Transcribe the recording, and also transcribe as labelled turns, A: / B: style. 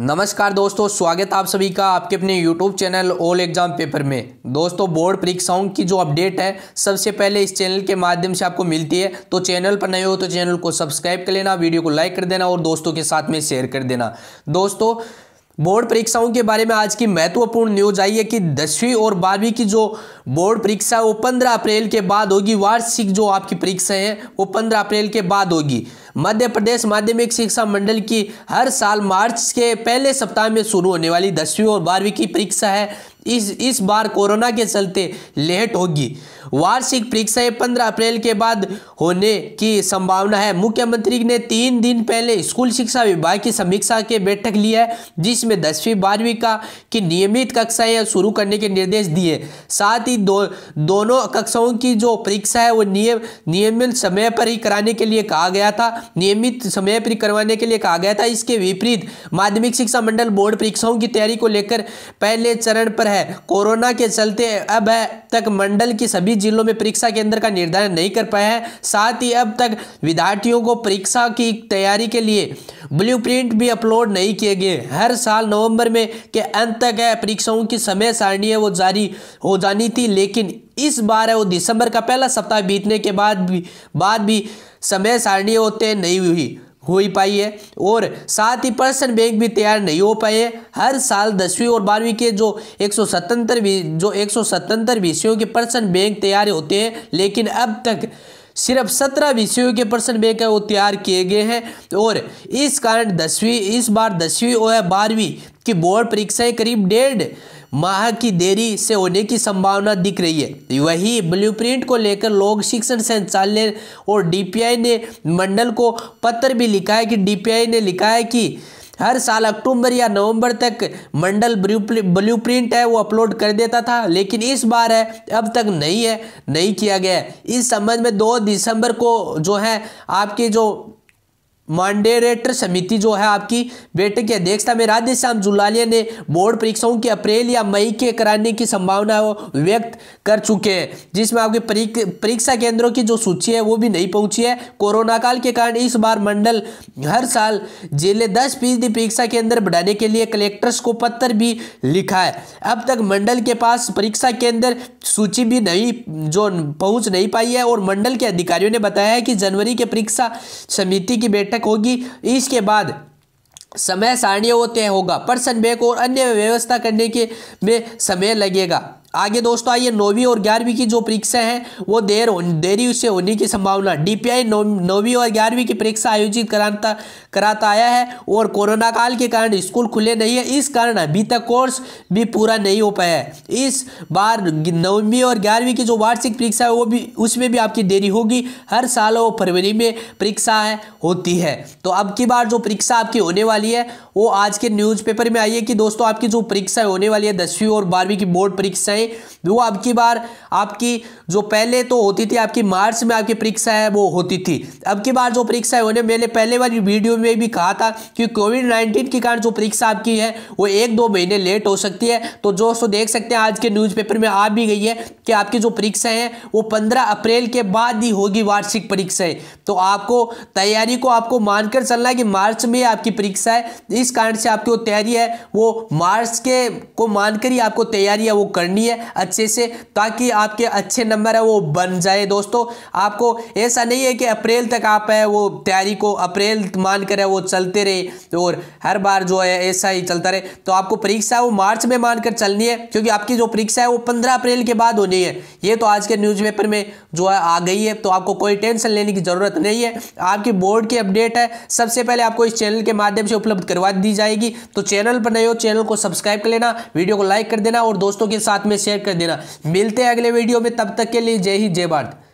A: नमस्कार दोस्तों स्वागत आप सभी का आपके अपने YouTube channel all exam paper में दोस्तों बोर्ड परीक्षाओं की जो अपडेट है सबसे पहले इस चैनल के माध्यम से आपको मिलती है तो चैनल पर नए हो तो चैनल को सब्सक्राइब कर लेना वीडियो को लाइक कर देना और दोस्तों के साथ में शेयर कर देना दोस्तों बोर्ड परीक्षाओं के बारे में आज की महत्वपूर्ण न्यूज आई है कि दसवीं और बारहवीं की जो बोर्ड परीक्षा है वो पंद्रह अप्रैल के बाद होगी वार्षिक जो आपकी परीक्षा है वो पंद्रह अप्रैल के बाद होगी मध्य प्रदेश माध्यमिक शिक्षा मंडल की हर साल मार्च के पहले सप्ताह में शुरू होने वाली दसवीं और बारहवीं की परीक्षा है इस इस बार कोरोना के चलते लेट होगी वार्षिक परीक्षाएं 15 अप्रैल के बाद होने की संभावना है मुख्यमंत्री ने तीन दिन पहले स्कूल शिक्षा विभाग की समीक्षा के बैठक ली है जिसमें दसवीं बारहवीं का की नियमित कक्षाएं शुरू करने के निर्देश दिए साथ ही दो दोनों कक्षाओं की जो परीक्षा है वो नियम नियमित समय पर ही कराने के लिए कहा गया था नियमित समय पर करवाने के लिए कहा गया था इसके विपरीत माध्यमिक शिक्षा मंडल बोर्ड परीक्षाओं की तैयारी को लेकर पहले चरण पर है कोरोना के चलते अब तक मंडल की सभी जिलों में परीक्षा केंद्र का निर्धारण नहीं कर पाया है साथ ही अब तक विद्यार्थियों को परीक्षा की तैयारी के लिए ब्लू भी अपलोड नहीं किए गए हर साल नवंबर में के अंत तक परीक्षाओं की समय सारणी है वो जारी हो जानी थी लेकिन इस बार है वो दिसंबर का पहला सप्ताह बीतने के बाद भी बाद भी समय सारणी होते नहीं हुई हो ही पाई है और साथ ही पर्सन बैंक भी तैयार नहीं हो पाए हर साल दसवीं और बारहवीं के जो एक सौ सतहत्तर जो एक सौ सतहत्तर विषयों के पर्सन बैंक तैयार होते हैं लेकिन अब तक सिर्फ सत्रह विषयों के पर्सन बैंक है वो तैयार किए गए हैं और इस कारण दसवीं इस बार दसवीं और बारहवीं की बोर्ड परीक्षाएं करीब डेढ़ माह की देरी से होने की संभावना दिख रही है वही ब्लूप्रिंट को लेकर लोक शिक्षण संचालय और डीपीआई ने मंडल को पत्र भी लिखा है कि डीपीआई ने लिखा है कि हर साल अक्टूबर या नवंबर तक मंडल ब्लू प्रिंट है वो अपलोड कर देता था लेकिन इस बार है अब तक नहीं है नहीं किया गया है इस संबंध में दो दिसंबर को जो है आपके जो मांडेरेटर समिति जो है आपकी बैठक की अध्यक्षता में राधेश्याम जुलालिया ने बोर्ड परीक्षाओं की अप्रैल या मई के कराने की संभावना व्यक्त कर चुके हैं जिसमें आपके परीक्षा केंद्रों की जो सूची है वो भी नहीं पहुंची है कोरोना काल के कारण इस बार मंडल हर साल जिले दस फीसदी परीक्षा केंद्र बढ़ाने के लिए कलेक्टर्स को पत्र भी लिखा है अब तक मंडल के पास परीक्षा केंद्र सूची भी नहीं जो पहुँच नहीं पाई है और मंडल के अधिकारियों ने बताया है कि जनवरी के परीक्षा समिति की बैठक बैठक होगी इसके बाद समय सारणीय वो तय होगा पर्सन बैक और अन्य व्यवस्था करने के में समय लगेगा आगे दोस्तों आइए नौवीं और ग्यारहवीं की जो परीक्षा है वो देर देरी उससे होने की संभावना डीपीआई नौवीं और ग्यारहवीं की परीक्षा आयोजित कराता कराता आया है और कोरोना काल के कारण स्कूल खुले नहीं है इस कारण अभी तक कोर्स भी पूरा नहीं हो पाया है इस बार नौवीं और ग्यारहवीं की जो वार्षिक परीक्षा है वो भी उसमें भी आपकी देरी होगी हर साल वो फरवरी में परीक्षा है, होती है तो अब की बार जो परीक्षा आपकी होने वाली है वो आज के न्यूज़पेपर में आई है कि दोस्तों आपकी जो परीक्षा होने वाली है दसवीं और बारहवीं की बोर्ड परीक्षाएँ वो आपकी बार आपकी जो पहले तो होती थी आपकी मार्च में आपकी परीक्षा है वो होती थी अब की बार जो परीक्षा है उन्हें मैंने पहले वाली वीडियो में भी कहा था कि कोविड नाइन्टीन के कारण जो परीक्षा आपकी है वो एक दो महीने लेट हो सकती है तो दोस्तों देख सकते हैं आज के न्यूज़पेपर में आ भी गई है कि आपकी जो परीक्षा है वो पंद्रह अप्रैल के बाद ही होगी वार्षिक परीक्षाएं तो आपको तैयारी को आपको मानकर चलना है कि मार्च में आपकी परीक्षा है इस कारण से आपकी वो तैयारी है वो मार्च के को मानकर ही आपको तैयारी है वो करनी है है अच्छे से ताकि आपके अच्छे नंबर है वो बन जाए दोस्तों आपको ऐसा नहीं है कि अप्रैल तक आप है वो तैयारी को अप्रैल मान कर है वो चलते रहे और हर बार जो है ऐसा ही चलता रहे तो आपको परीक्षा वो मार्च में मानकर चलनी है क्योंकि आपकी जो परीक्षा है वो पंद्रह अप्रैल के बाद होनी है ये तो आज के न्यूज़पेपर में जो है आ गई है तो आपको कोई टेंशन लेने की ज़रूरत नहीं है आपकी बोर्ड की अपडेट है सबसे पहले आपको इस चैनल के माध्यम से उपलब्ध करवा दी जाएगी तो चैनल पर नहीं हो चैनल को सब्सक्राइब कर लेना वीडियो को लाइक कर देना और दोस्तों के साथ में शेयर कर देना मिलते हैं अगले वीडियो में तब तक के लिए जय हिंद जय भारत